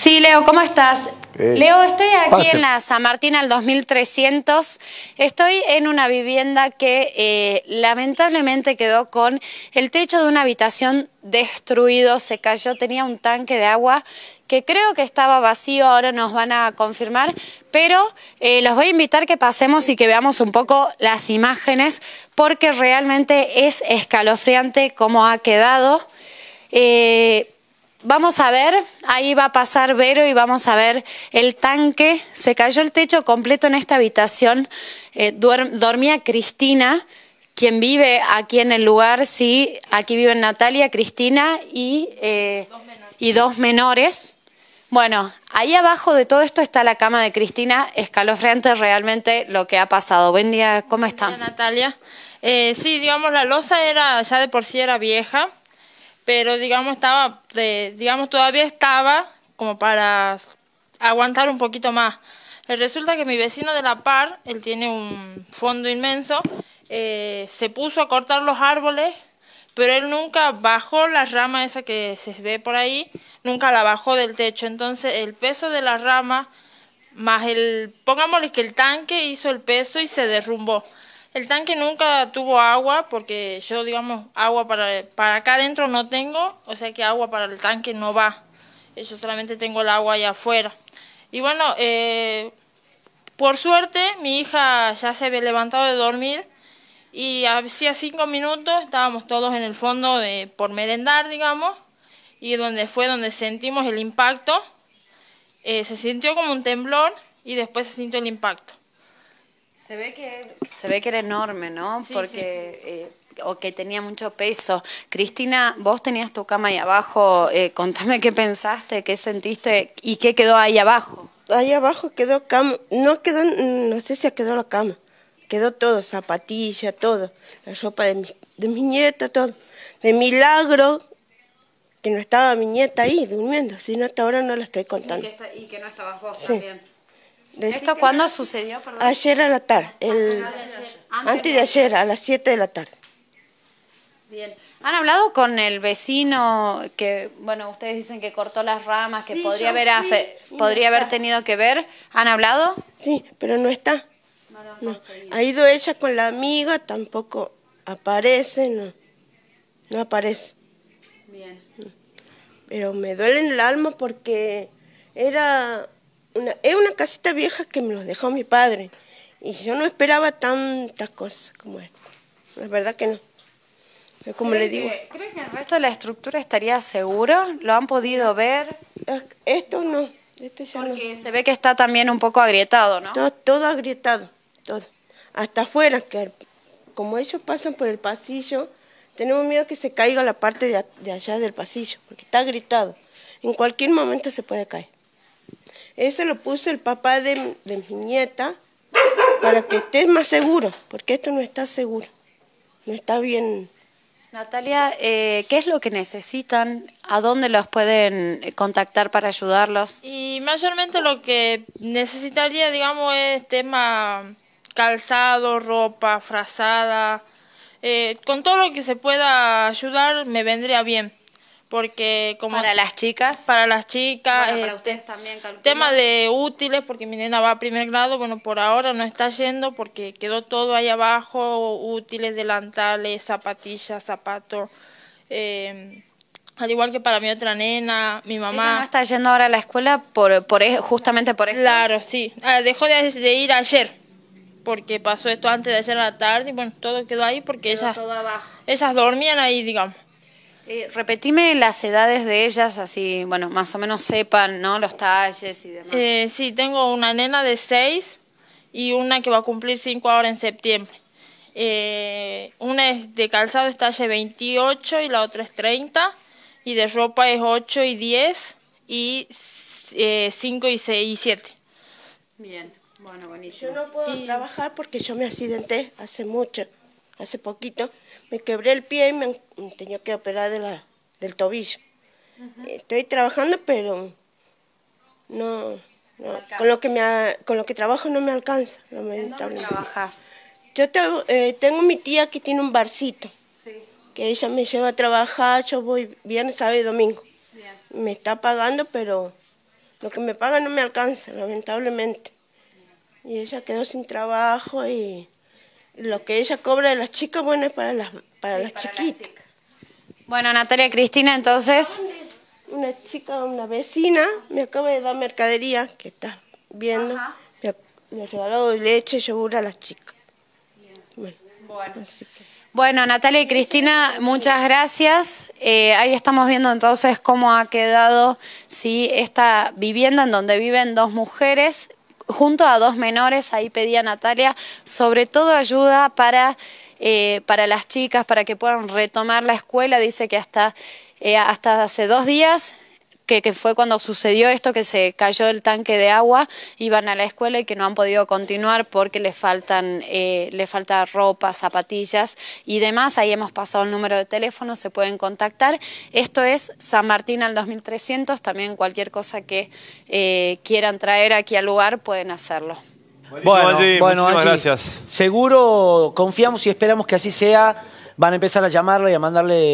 Sí, Leo, ¿cómo estás? Eh, Leo, estoy aquí en la San Martín al 2300. Estoy en una vivienda que eh, lamentablemente quedó con el techo de una habitación destruido, se cayó, tenía un tanque de agua que creo que estaba vacío, ahora nos van a confirmar, pero eh, los voy a invitar que pasemos y que veamos un poco las imágenes porque realmente es escalofriante cómo ha quedado. Vamos a ver, ahí va a pasar Vero y vamos a ver el tanque. Se cayó el techo completo en esta habitación. Eh, dormía Cristina, quien vive aquí en el lugar, sí. Aquí viven Natalia, Cristina eh, y, dos menores. Bueno, ahí abajo de todo esto está la cama de Cristina, escalofriante realmente lo que ha pasado. Buen día, ¿cómo están? Buen día, Natalia. Eh, sí, digamos, la losa era, ya de por sí era vieja pero digamos estaba, digamos todavía estaba como para aguantar un poquito más. Eh, resulta que mi vecino de la par, él tiene un fondo inmenso, eh, se puso a cortar los árboles, pero él nunca bajó la rama esa que se ve por ahí, nunca la bajó del techo. Entonces el peso de la rama más el, pongámosle que el tanque hizo el peso y se derrumbó. El tanque nunca tuvo agua porque yo, digamos, agua para, para acá adentro no tengo, o sea que agua para el tanque no va. Eh, yo solamente tengo el agua allá afuera. Y bueno, eh, por suerte mi hija ya se había levantado de dormir y hacía cinco minutos estábamos todos en el fondo de, por merendar, digamos, y donde fue donde sentimos el impacto. Eh, se sintió como un temblor y después se sintió el impacto. Se ve que, se ve que era enorme, ¿no? Porque eh, o que tenía mucho peso. Cristina, vos tenías tu cama ahí abajo. Eh, contame qué pensaste, qué sentiste y qué quedó ahí abajo. Ahí abajo quedó cama. No quedó, no sé si quedó la cama. Quedó todo, zapatilla, todo. La ropa de mi, de mi nieta, todo. De milagro que no estaba mi nieta ahí durmiendo, sino hasta ahora no la estoy contando. Y que, no estabas vos sí. ¿Esto cuándo sucedió? Ayer a la tarde, antes de ayer, a las 7 de la tarde. Bien. ¿Han hablado con el vecino que, bueno, ustedes dicen que cortó las ramas, que podría, haber, podría haber tenido que ver? ¿Han hablado? Sí, pero no está. Ha ido ella con la amiga, tampoco aparece, no, no aparece. Bien. Mm. Pero me duele el alma porque era es una casita vieja que me lo dejó mi padre. Y yo no esperaba tantas cosas como esto. La verdad que no. Como le digo. ¿Crees que el resto de la estructura estaría seguro? ¿Lo han podido ver? Esto este no. Porque se ve que está también un poco agrietado, ¿no? Todo, agrietado. Todo. Hasta afuera, que como ellos pasan por el pasillo, tenemos miedo que se caiga la parte de allá del pasillo, porque está agrietado. En cualquier momento se puede caer. Eso lo puso el papá de, mi nieta para que estés más seguro, porque esto no está seguro, no está bien. Natalia, eh, ¿qué es lo que necesitan? ¿A dónde los pueden contactar para ayudarlos? Y mayormente lo que necesitaría, digamos, es tema calzado, ropa, frazada, eh, con todo lo que se pueda ayudar me vendría bien porque como para las chicas para las chicas eh, para ustedes también tema de útiles porque mi nena va a primer grado bueno por ahora no está yendo porque quedó todo ahí abajo útiles delantales zapatillas zapatos em, al igual que para mi otra nena mi mamá Ella no está yendo ahora a la escuela por e, justamente por esto claro sí ah, dejó de, ir ayer porque pasó esto antes de ayer a la tarde y bueno todo quedó ahí porque ellas ellas dormían ahí digamos eh, repetime las edades de ellas, así, bueno, más o menos sepan, ¿no? Los talles y demás. Eh, sí, tengo una nena de 6 y una que va a cumplir 5 ahora en septiembre. Eh, una es de calzado es talle 28 y la otra es 30. Y de ropa es 8 y 10 y 5 eh, y 6 y 7. Bien, bueno, buenísimo. Yo no puedo trabajar porque yo me accidenté hace mucho hace poquito, me quebré el pie y me, tenía que operar de la, del tobillo. Eh, estoy trabajando, pero no, con lo que me, con lo que trabajo no me alcanza, lamentablemente. Yo eh, tengo mi tía que tiene un barcito, que ella me lleva a trabajar, yo voy viernes, sábado y domingo. Me está pagando, pero lo que me paga no me alcanza, lamentablemente. Y ella quedó sin trabajo y lo que ella cobra de las chicas, bueno, es para las, para las chiquitas. Bueno, Natalia Cristina, entonces... Una chica, una vecina, me acaba de dar mercadería, que está viendo. le Me, me regaló leche, yogur a las chicas. Bueno, Natalia y Cristina, muchas gracias. Eh, ahí estamos viendo entonces cómo ha quedado ¿sí? esta vivienda en donde viven dos mujeres junto a dos menores, ahí pedía Natalia, sobre todo ayuda para, eh, para las chicas, para que puedan retomar la escuela. Dice que hasta, eh, hasta hace dos días que, fue cuando sucedió esto, que se cayó el tanque de agua, iban a la escuela y que no han podido continuar porque les faltan, eh, falta ropa, zapatillas y demás. Ahí hemos pasado el número de teléfono, se pueden contactar. Esto es San Martín al 2300, también cualquier cosa que eh, quieran traer aquí al lugar pueden hacerlo. Bueno, bueno, gracias. Seguro, confiamos y esperamos que así sea. Van a empezar a llamarlo y a mandarle...